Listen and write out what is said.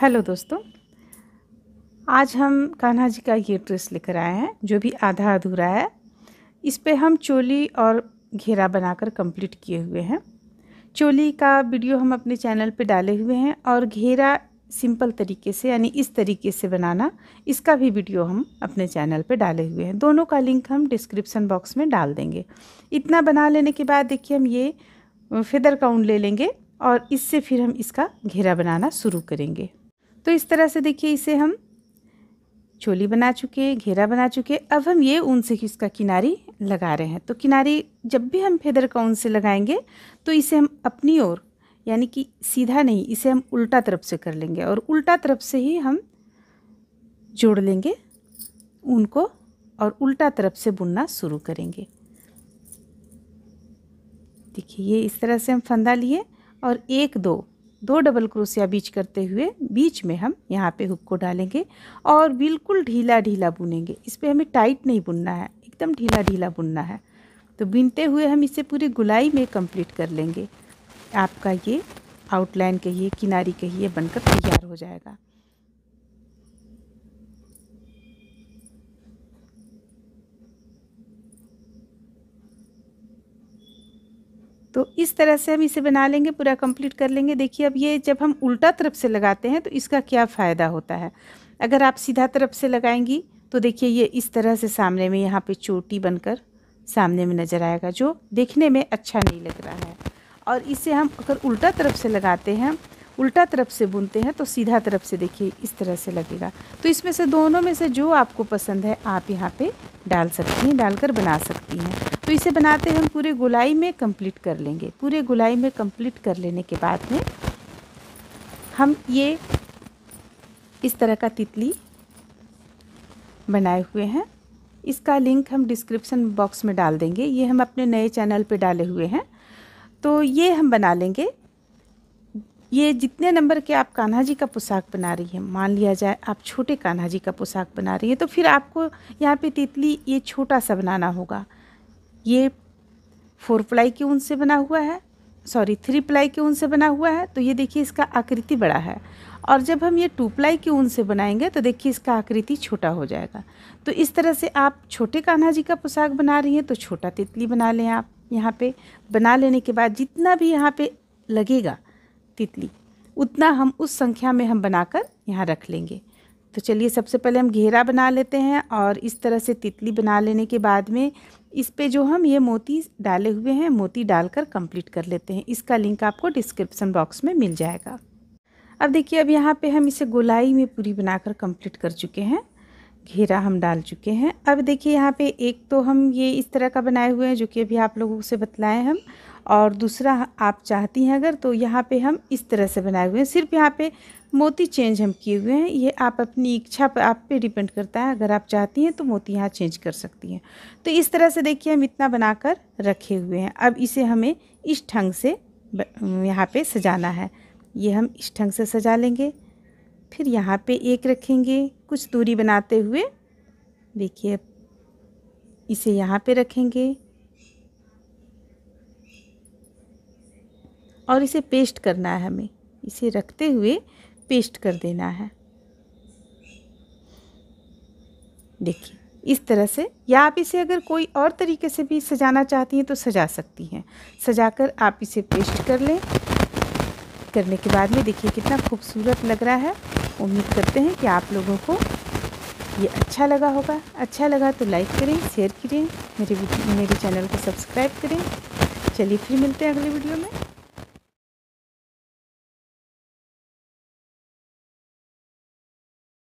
hello दोस्तों आज हम कान्हा जी का ये ड्रेस लेकर आए हैं जो भी आधा अधूरा है इस पे हम चोली और घेरा बनाकर कंप्लीट किए हुए हैं चोली का वीडियो हम अपने चैनल पे डाले हुए हैं और घेरा सिंपल तरीके से यानी इस तरीके से बनाना इसका भी वीडियो हम अपने चैनल पे डाले हुए हैं दोनों का लिंक हम डिस्क्रिप्सन बॉक्स में डाल देंगे इतना बना लेने के बाद देखिए हम ये फेदर काउंट ले लेंगे और इससे फिर हम इसका घेरा बनाना शुरू करेंगे तो इस तरह से देखिए इसे हम छोली बना चुके हैं घेरा बना चुके हैं अब हम ये ऊन से इसका किनारी लगा रहे हैं तो किनारी जब भी हम फेदर का ऊन से लगाएंगे तो इसे हम अपनी ओर यानी कि सीधा नहीं इसे हम उल्टा तरफ से कर लेंगे और उल्टा तरफ से ही हम जोड़ लेंगे ऊन को और उल्टा तरफ से बुनना शुरू करेंगे देखिए ये इस तरह से हम फंदा लिए और एक दो दो डबल क्रोसिया बीच करते हुए बीच में हम यहाँ पे हुक को डालेंगे और बिल्कुल ढीला ढीला बुनेंगे इस पर हमें टाइट नहीं बुनना है एकदम ढीला ढीला बुनना है तो बुनते हुए हम इसे पूरी गुलाई में कंप्लीट कर लेंगे आपका ये आउटलाइन कहिए किनारी कहिए बनकर तैयार हो जाएगा तो इस तरह से हम इसे बना लेंगे पूरा कंप्लीट कर लेंगे देखिए अब ये जब हम उल्टा तरफ से लगाते हैं तो इसका क्या फ़ायदा होता है अगर आप सीधा तरफ से लगाएंगी तो देखिए ये इस तरह से सामने में यहाँ पे चोटी बनकर सामने में नज़र आएगा जो देखने में अच्छा नहीं लग रहा है और इसे हम अगर उल्टा तरफ से लगाते हैं उल्टा तरफ से बुनते हैं तो सीधा तरफ से देखिए इस तरह से लगेगा तो इसमें से दोनों में से जो आपको पसंद है आप यहाँ पे डाल सकती हैं डालकर बना सकती हैं तो इसे बनाते हम पूरे गुलाई में कंप्लीट कर लेंगे पूरे गुलाई में कंप्लीट कर लेने के बाद में हम ये इस तरह का तितली बनाए हुए हैं इसका लिंक हम डिस्क्रिप्शन बॉक्स में डाल देंगे ये हम अपने नए चैनल पर डाले हुए हैं तो ये हम बना लेंगे ये जितने नंबर के आप कान्हा जी का पोशाक बना रही हैं मान लिया जाए आप छोटे कान्हा जी का पोशाक बना रही हैं तो फिर आपको यहाँ पे तितली ये छोटा सा बनाना होगा ये फोर प्लाई के ऊन से बना हुआ है सॉरी थ्री प्लाई के ऊन से बना हुआ है तो ये देखिए इसका आकृति बड़ा है और जब हम ये टू प्लाई के ऊन से बनाएंगे तो देखिए इसका आकृति छोटा हो जाएगा तो इस तरह से आप छोटे कान्हा जी का पोशाक बना रही हैं तो छोटा तितली बना लें आप यहाँ पे बना लेने के बाद जितना भी यहाँ पे लगेगा तितली उतना हम उस संख्या में हम बनाकर यहाँ रख लेंगे तो चलिए सबसे पहले हम घेरा बना लेते हैं और इस तरह से तितली बना लेने के बाद में इस पे जो हम ये मोती डाले हुए हैं मोती डालकर कंप्लीट कर लेते हैं इसका लिंक आपको डिस्क्रिप्शन बॉक्स में मिल जाएगा अब देखिए अब यहाँ पे हम इसे गोलाई में पूरी बनाकर कंप्लीट कर चुके हैं घेरा हम डाल चुके हैं अब देखिए यहाँ पे एक तो हम ये इस तरह का बनाए हुए हैं जो कि अभी आप लोगों से बतलाएं हम और दूसरा आप चाहती हैं अगर तो यहाँ पे हम इस तरह से बनाए हुए हैं सिर्फ यहाँ पे मोती चेंज हम किए हुए हैं ये आप अपनी इच्छा पर आप पे डिपेंड करता है अगर आप चाहती हैं तो मोती यहाँ चेंज कर सकती हैं तो इस तरह से देखिए हम इतना बनाकर रखे हुए हैं अब इसे हमें इस ढंग से यहाँ पे सजाना है ये हम इस ढंग से सजा लेंगे फिर यहाँ पे एक रखेंगे कुछ दूरी बनाते हुए देखिए इसे यहाँ पे रखेंगे और इसे पेस्ट करना है हमें इसे रखते हुए पेस्ट कर देना है देखिए इस तरह से या आप इसे अगर कोई और तरीके से भी सजाना चाहती हैं तो सजा सकती हैं सजाकर आप इसे पेस्ट कर लें करने के बाद में देखिए कितना खूबसूरत लग रहा है उम्मीद करते हैं कि आप लोगों को ये अच्छा लगा होगा अच्छा लगा तो लाइक करें शेयर करें मेरे मेरे चैनल को सब्सक्राइब करें चलिए फिर मिलते हैं अगले वीडियो में